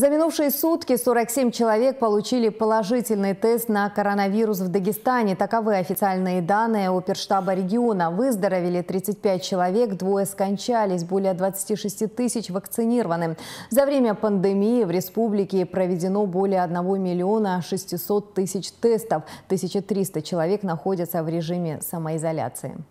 За минувшие сутки 47 человек получили положительный тест на коронавирус в Дагестане. Таковы официальные данные оперштаба региона. Выздоровели 35 человек, двое скончались, более 26 тысяч вакцинированы. За время пандемии в республике проведено более 1 миллиона 600 тысяч тестов. 1300 человек находятся в режиме самоизоляции.